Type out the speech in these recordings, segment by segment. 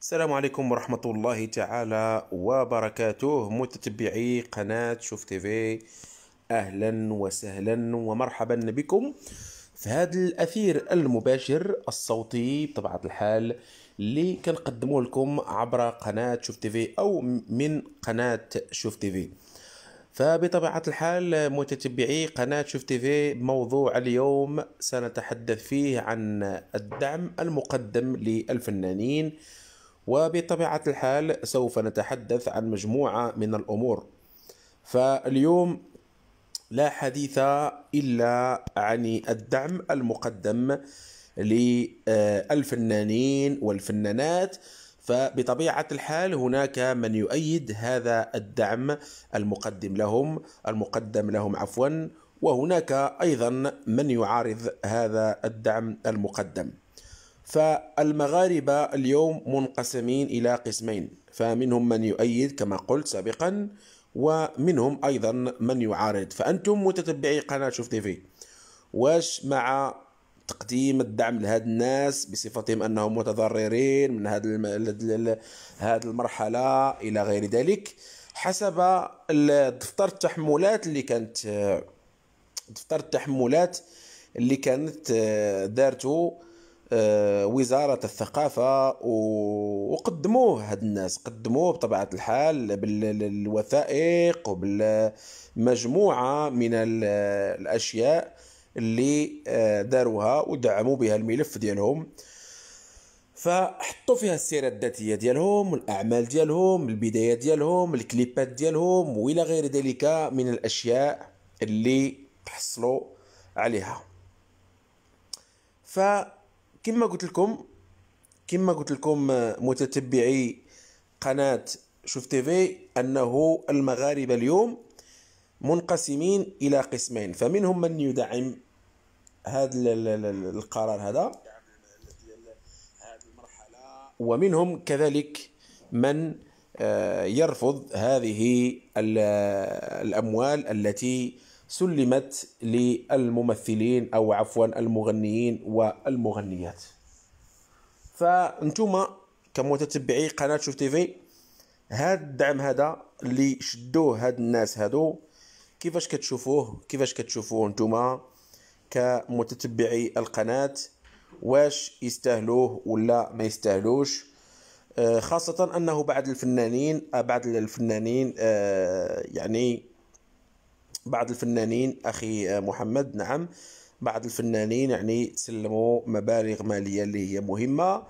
السلام عليكم ورحمة الله تعالى وبركاته متتبعي قناة شوف تيفي أهلا وسهلا ومرحبا بكم في هذا الأثير المباشر الصوتي بطبيعة الحال اللي كنقدمه لكم عبر قناة شوف تيفي أو من قناة شوف تيفي فبطبيعة الحال متتبعي قناة شوف تيفي موضوع اليوم سنتحدث فيه عن الدعم المقدم للفنانين وبطبيعة الحال سوف نتحدث عن مجموعة من الأمور فاليوم لا حديث إلا عن الدعم المقدم للفنانين والفنانات فبطبيعة الحال هناك من يؤيد هذا الدعم المقدم لهم المقدم لهم عفوا وهناك أيضا من يعارض هذا الدعم المقدم فالمغاربة اليوم منقسمين إلى قسمين فمنهم من يؤيد كما قلت سابقا ومنهم أيضا من يعارض فأنتم متتبعي قناة شوف تيفي واش مع تقديم الدعم لهاد الناس بصفتهم انهم متضررين من هاد هاد المرحله الى غير ذلك حسب دفتر التحملات اللي كانت دفتر التحملات اللي كانت آه، دارته آه، وزاره الثقافه وقدموه هاد الناس قدموه بطبيعه الحال بالوثائق وبالمجموعه من الاشياء اللي آه، داروها ودعموا بها الملف ديالهم فحطوا فيها السيره الذاتيه ديالهم الاعمال ديالهم البدايه ديالهم الكليبات ديالهم والى غير ذلك من الاشياء اللي حصلوا عليها ف كما قلت لكم كما قلت لكم آه، متتبعي قناة شوف تيفي أنه المغاربة اليوم منقسمين إلى قسمين فمنهم من يدعم هذا القرار هذا ومنهم كذلك من آه، يرفض هذه الأموال التي سلمت للممثلين او عفوا المغنيين والمغنيات فانتم كمتتبعي قناه شوف تيفي هذا هاد الدعم هذا اللي شدوه هاد الناس هادو كيفاش كتشوفوه كيفاش كتشوفوه نتوما كمتتبعي القناه واش يستاهلوه ولا ما يستاهلوش آه، خاصة أنه بعض الفنانين آه، بعض الفنانين آه، يعني بعض الفنانين أخي آه، محمد نعم بعض الفنانين يعني سلموا مبالغ مالية اللي هي مهمة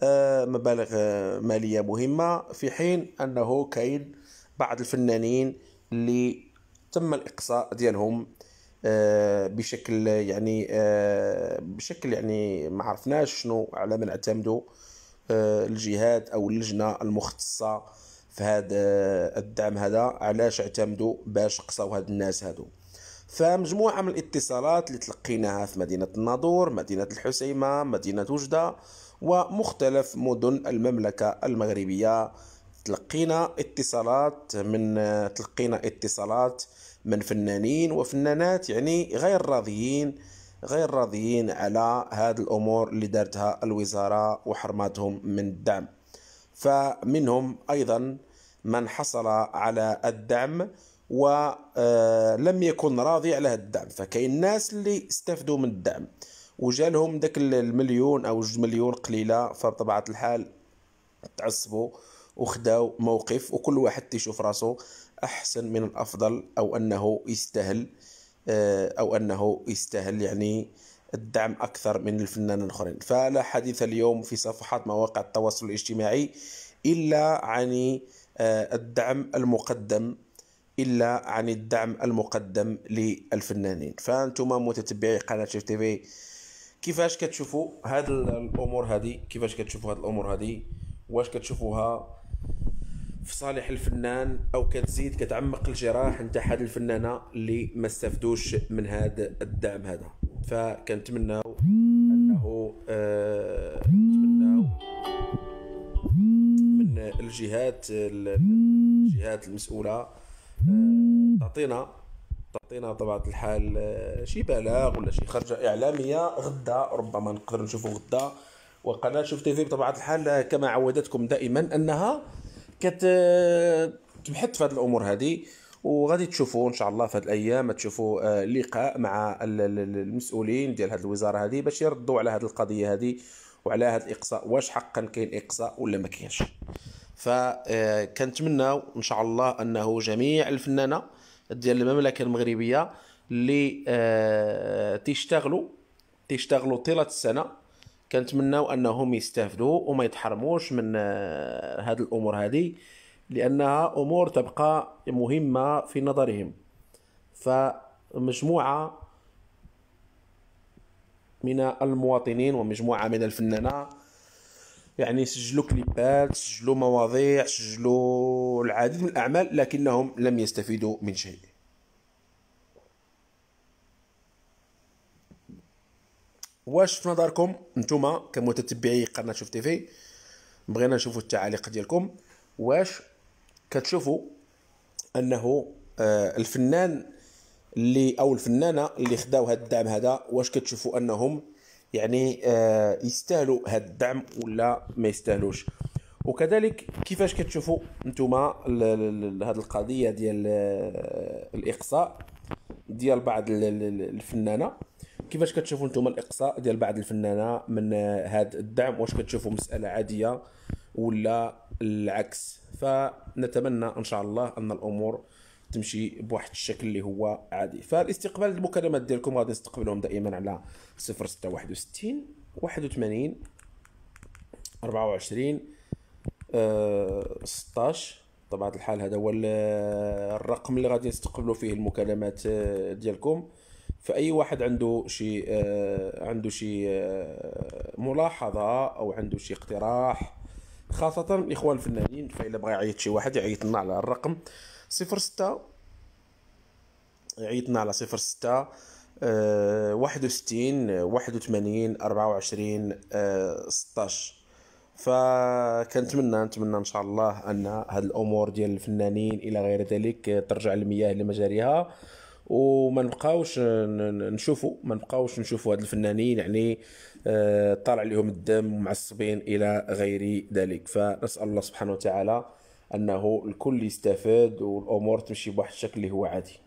آه، مبالغ آه، مالية مهمة في حين أنه كاين بعض الفنانين اللي تم الإقصاء ديالهم بشكل يعني بشكل يعني ما عرفناش شنو على ما اعتمدوا الجهات أو اللجنة المختصة فهاد آه، الدعم هذا علاش اعتمدوا باش قصاو هاد الناس هادو فمجموعة من الاتصالات اللي تلقيناها في مدينة الناظور مدينة الحسيمة مدينة وجدة ومختلف مدن المملكة المغربية تلقينا اتصالات من آه، تلقينا اتصالات من فنانين وفنانات يعني غير راضيين غير راضيين على هذه الامور اللي دارتها الوزاره وحرمتهم من الدعم فمنهم أيضا من حصل على الدعم ولم آه، يكن راضي على هذا الدعم فكاين الناس اللي استفدوا من الدعم وجالهم داك المليون او جوج مليون قليله فبطبيعه الحال تعصبوا وخداو موقف وكل واحد تيشوف راسو احسن من الافضل او انه يستاهل آه، او انه يستاهل يعني الدعم أكثر من الفنانين الآخرين فلا حديث اليوم في صفحات مواقع التواصل الاجتماعي إلا عن آه، الدعم المقدم إلا عن الدعم المقدم للفنانين فأنتم متتبعي قناة شيف تي في كيفاش كتشوفوا هاد الأمور هذه كيفاش كتشوفوا هاد الأمور هذه واش كتشوفوها في صالح الفنان او كتزيد كتعمق الجراح نتاع هاد الفنانه اللي ما استفدوش من هاد الدعم هذا فكنتمناو انه آه، نتمناو من الجهات الجهات المسؤوله آه، تعطينا تعطينا بطبيعه الحال آه، شي بلاغ ولا شي خرجه اعلاميه غدا ربما نقدر نشوفه غدا وقناه شوف تيفي بطبيعه الحال كما عودتكم دائما انها كت تبحث في هذه الامور هذه وغادي تشوفوا ان شاء الله في هذه الايام تشوفوا آه، لقاء مع المسؤولين ديال هذه الوزاره هذه باش يردوا على هذه القضيه هذه وعلى هذا الاقصاء واش حقا كاين اقصاء ولا ما كاينش فكنتمناو آه، ان شاء الله انه جميع الفنانه ديال المملكه المغربيه اللي تيشتغلوا آه، تيشتغلوا طيله السنه كنتمناو انهم يستافدوا وما يتحرموش من هذه الامور هذه لأنها أمور تبقى مهمة في نظرهم فمجموعة من المواطنين ومجموعة من الفنانة يعني سجلوا كليبات سجلوا مواضيع سجلوا العديد من الأعمال لكنهم لم يستفيدوا من شيء واش في نظركم نتوما كمتتبعي قناه شوف تيفي بغينا نشوفوا التعاليق ديالكم واش كتشوفوا انه آه، الفنان اللي او الفنانه اللي خداو هذا الدعم هذا واش كتشوفوا انهم يعني آه، يستاهلوا هذا الدعم ولا ما يستاهلوش وكذلك كيفاش كتشوفوا نتوما هذه القضيه ديال آه، الاقصاء ديال بعض الفنانه كيفاش كتشوفوا نتوما الاقصاء ديال بعض الفنانه من هذا الدعم واش كتشوفوا مساله عاديه ولا العكس فنتمنى ان شاء الله ان الامور تمشي بواحد الشكل اللي هو عادي فالاستقبال المكالمات ديالكم غادي نستقبلهم دائما على 0661 81 24 16 طبعا الحال هذا هو الرقم اللي غادي نستقبلوا فيه المكالمات آه، ديالكم فاي واحد عنده شي آه، عنده شي آه، ملاحظه او عنده شي اقتراح خاصة الإخوان الفنانين فإلا بغى يعيط شي واحد يعيط لنا على الرقم صفر ستة يعيط لنا على صفر ستة آه، واحد وستين واحد وثمانين أربعة وعشرين آه، ستاش فكنتمنى نتمنى ان شاء الله ان هاد الامور ديال الفنانين الى غير ذلك ترجع المياه لمجاريها وما نبقاوش نشوفوا ما نبقاوش نشوفوا هاد الفنانين يعني آه، طالع لهم الدم معصبين الى غير ذلك فنسال الله سبحانه وتعالى انه الكل يستفاد والامور تمشي بواحد الشكل اللي هو عادي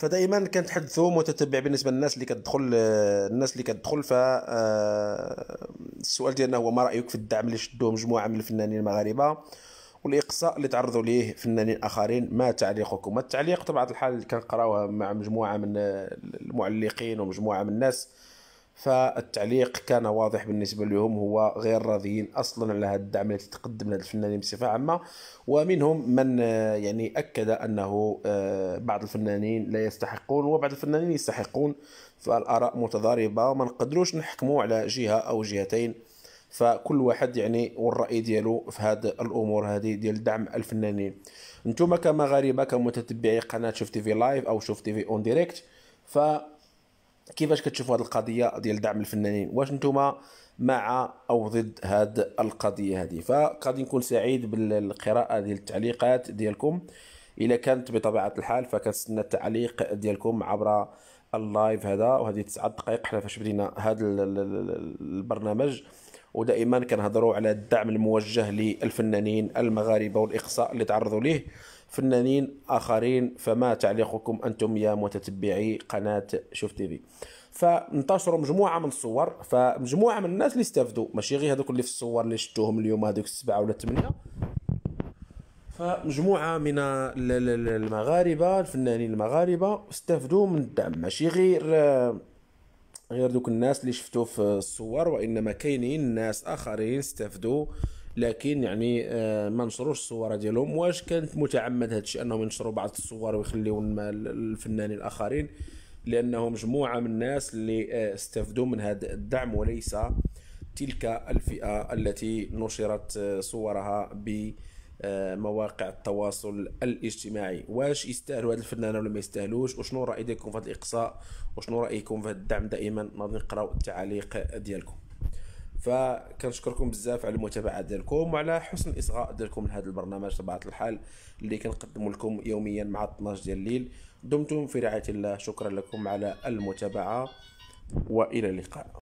فدائما كنتحدثوا متتبع بالنسبه للناس اللي كتدخل آه، الناس اللي كتدخل ف آه، السؤال ديالنا هو ما رايك في الدعم اللي شدوه مجموعه من الفنانين المغاربه والاقصاء اللي تعرضوا ليه فنانين اخرين ما تعليقكم التعليق طبعا الحال كنقراوها مع مجموعه من آه، المعلقين ومجموعه من الناس فالتعليق كان واضح بالنسبه لهم هو غير راضيين اصلا على هذا الدعم الذي تقدم لهذا الفنانين بصفه عامه ومنهم من آه، يعني اكد انه آه، بعض الفنانين لا يستحقون وبعض الفنانين يستحقون فالاراء متضاربه وما نقدروش نحكموا على جهه او جهتين فكل واحد يعني والراي ديالو في هذه الامور هذه ديال دعم الفنانين انتم كمغاربه كمتتبعي قناه شوف تي في لايف او شوف تي في اون ديريكت ف كيفاش كتشوفوا هذه القضيه ديال دعم الفنانين واش نتوما مع او ضد هذه القضيه هذه فغادي نكون سعيد بالقراءه ديال التعليقات ديالكم الا كانت بطبيعه الحال فكنتسنى التعليق ديالكم عبر اللايف هذا وهذه 9 دقائق حنا فاش بدينا هذا البرنامج ودائما كنهضروا على الدعم الموجه للفنانين المغاربه والاقصاء اللي تعرضوا ليه فنانين آخرين فما تعليقكم أنتم يا متتبعي قناة شوف تي في فانتشروا مجموعه من الصور فمجموعه من الناس اللي استفدوا ماشي غير هذوك اللي في الصور اللي شفتوهم اليوم هذوك السبعه ولا الثمانيه فمجموعه من المغاربه الفنانين المغاربه استفدوا من الدعم ماشي غير غير دوك الناس اللي شفتو في الصور وانما كاينين ناس اخرين استفدوا لكن يعني آه، ما نشروش الصور ديالهم واش كانت متعمد هذا الشيء انهم ينشروا بعض الصور ويخليو الفنانين الاخرين لانه مجموعه من الناس اللي آه، استفدوا من هذا الدعم وليس تلك الفئه التي نشرت آه، صورها ب مواقع التواصل الاجتماعي واش يستاهلوا هاد الفنان ولا ما يستاهلوش وشنو راي ديالكم في هذا الاقصاء وشنو رايكم في هذا الدعم دائما نقراو التعاليق ديالكم فكنشكركم بزاف على المتابعه ديالكم وعلى حسن الاصغاء ديالكم لهذا البرنامج طبعاً الحال اللي كنقدم لكم يوميا مع 12 ديال الليل دمتم في رعايه الله شكرا لكم على المتابعه والى اللقاء